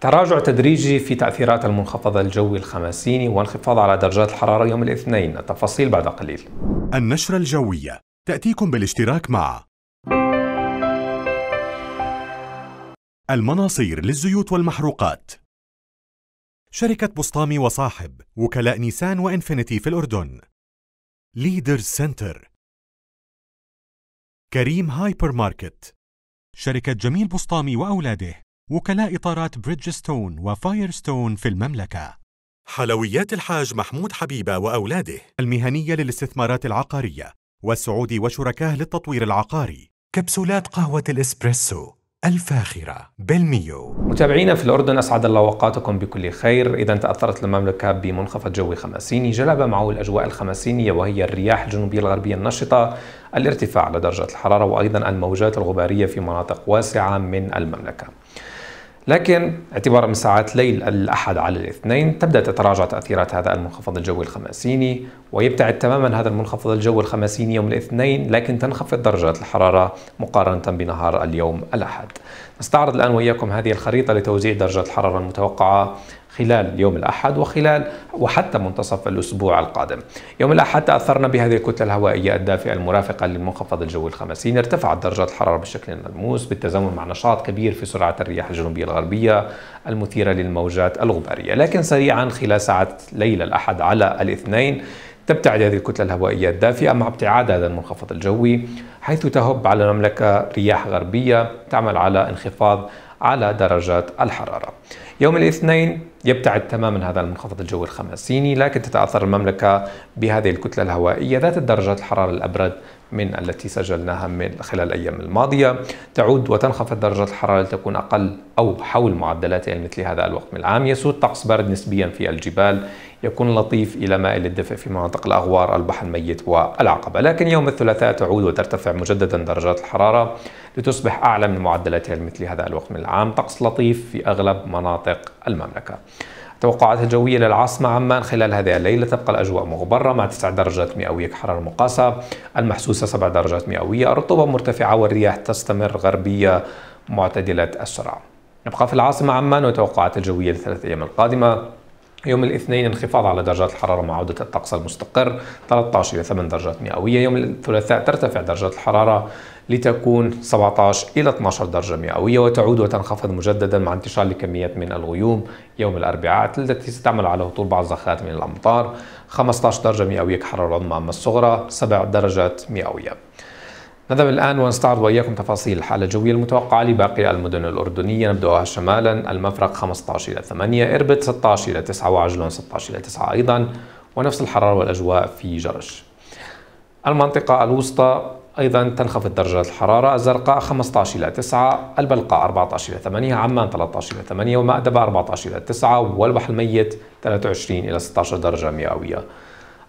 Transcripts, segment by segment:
تراجع تدريجي في تأثيرات المنخفض الجوي الخماسيني وانخفاض على درجات الحرارة يوم الاثنين التفاصيل بعد قليل النشرة الجوية تأتيكم بالاشتراك مع المناصير للزيوت والمحروقات شركة بسطامي وصاحب وكلاء نيسان وإنفينيتي في الأردن ليدرز سنتر كريم هايبر ماركت شركة جميل بسطامي وأولاده وكلاء إطارات بريدجستون وفايرستون في المملكة حلويات الحاج محمود حبيبة وأولاده المهنية للاستثمارات العقارية والسعودي وشركاه للتطوير العقاري كبسولات قهوة الإسبريسو الفاخرة بالميو متابعينا في الأردن أسعد الله أوقاتكم بكل خير إذا تأثرت المملكة بمنخفض جوي خمسيني جلب معه الأجواء الخمسينية وهي الرياح الجنوبية الغربية النشطة الارتفاع لدرجة الحرارة وأيضا الموجات الغبارية في مناطق واسعة من المملكة لكن اعتبارا من ساعات ليل الأحد على الاثنين تبدأ تتراجع تأثيرات هذا المنخفض الجوي الخماسيني ويبتعد تماما هذا المنخفض الجوي الخماسيني يوم الاثنين لكن تنخفض درجات الحرارة مقارنة بنهار اليوم الأحد نستعرض الآن وإياكم هذه الخريطة لتوزيع درجات الحرارة المتوقعة خلال يوم الأحد وخلال وحتى منتصف الأسبوع القادم يوم الأحد تأثرنا بهذه الكتلة الهوائية الدافئة المرافقة للمنخفض الجوي الخمسين ارتفعت درجات الحرارة بشكل ملموس بالتزامن مع نشاط كبير في سرعة الرياح الجنوبية الغربية المثيرة للموجات الغبارية لكن سريعا خلال ساعة ليلة الأحد على الاثنين تبتعد هذه الكتلة الهوائية الدافئة مع ابتعاد هذا المنخفض الجوي حيث تهب على المملكة رياح غربية تعمل على انخفاض على درجات الحرارة يوم الاثنين يبتعد تماما هذا المنخفض الجوي الخماسيني لكن تتأثر المملكة بهذه الكتلة الهوائية ذات الدرجات الحرارة الأبرد من التي سجلناها من خلال الأيام الماضية تعود وتنخفض درجات الحرارة لتكون أقل أو حول معدلاتها مثل هذا الوقت من العام يسود طقس برد نسبيا في الجبال يكون لطيف إلى مائل الدفء في مناطق الأغوار البحر الميت والعقبة لكن يوم الثلاثاء تعود وترتفع مجددا درجات الحرارة لتصبح أعلى من معدلاتها لمثل هذا الوقت من العام طقس لطيف في أغلب مناطق المملكة توقعات الجوية للعاصمة عمان خلال هذه الليلة تبقى الأجواء مغبرة مع 9 درجات مئوية كحرارة مقاسة المحسوسة 7 درجات مئوية الرطوبة مرتفعة والرياح تستمر غربية معتدلة السرعة نبقى في العاصمة عمان وتوقعات الجوية للثلاث أيام القادمة يوم الاثنين انخفاض على درجات الحرارة مع عودة الطقس المستقر 13 إلى 8 درجات مئوية يوم الثلاثاء ترتفع درجات الحرارة لتكون 17 إلى 12 درجة مئوية وتعود وتنخفض مجددا مع انتشار لكميات من الغيوم يوم الأربعاء التي ستعمل على هطول بعض الزخات من الأمطار 15 درجة مئوية كحرارة العظمى أما الصغرى 7 درجات مئوية نذهب الآن ونستعرض وإياكم تفاصيل الحالة الجوية المتوقعة لباقي المدن الأردنية نبدأها شمالا المفرق 15 إلى 8 إربد 16 إلى 9 وعجلون 16 إلى 9 أيضا ونفس الحرارة والأجواء في جرش المنطقة الوسطى أيضا تنخفض درجات الحرارة الزرقاء 15 إلى 9 البلقاء 14 إلى 8 عمان 13 إلى 8 ومأدبة 14 إلى 9 والبحر الميت 23 إلى 16 درجة مئوية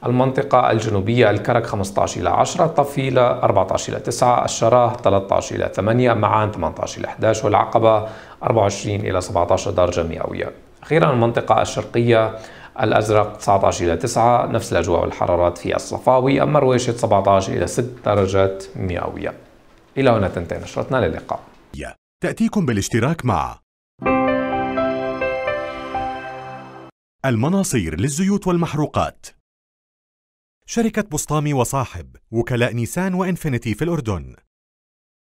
المنطقة الجنوبية الكرك 15 إلى 10 طفيلة 14 إلى 9 الشراه 13 إلى 8 معان 18 إلى 11 والعقبة 24 إلى 17 درجة مئوية أخيرا المنطقة الشرقية الأزرق 19 إلى 9 نفس الأجواء والحرارات في الصفاوي أما رويشة 17 إلى 6 درجات مئوية إلى هنا تنتهي نشرتنا للقاء تأتيكم بالاشتراك مع المناصير للزيوت والمحروقات شركة بسطامي وصاحب وكلاء نيسان وإنفينيتي في الأردن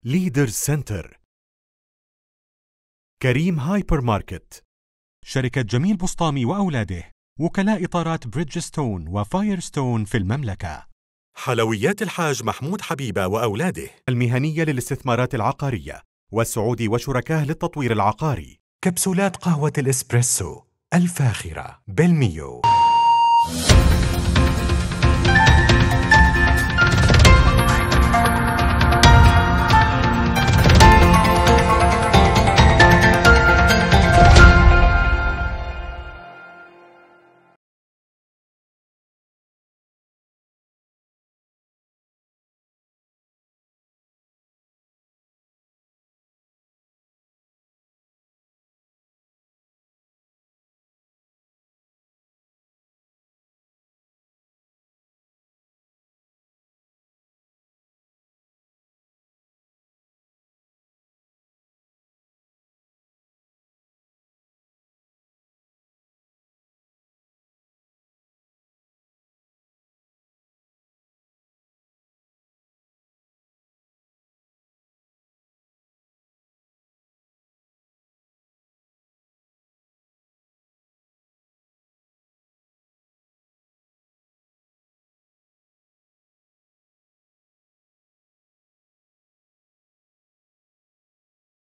ليدر سنتر كريم هايبر ماركت شركة جميل بسطامي وأولاده وكلاء إطارات بريدجستون وفايرستون في المملكة حلويات الحاج محمود حبيبة وأولاده المهنية للاستثمارات العقارية والسعودي وشركاه للتطوير العقاري كبسولات قهوة الإسبريسو الفاخرة بالميو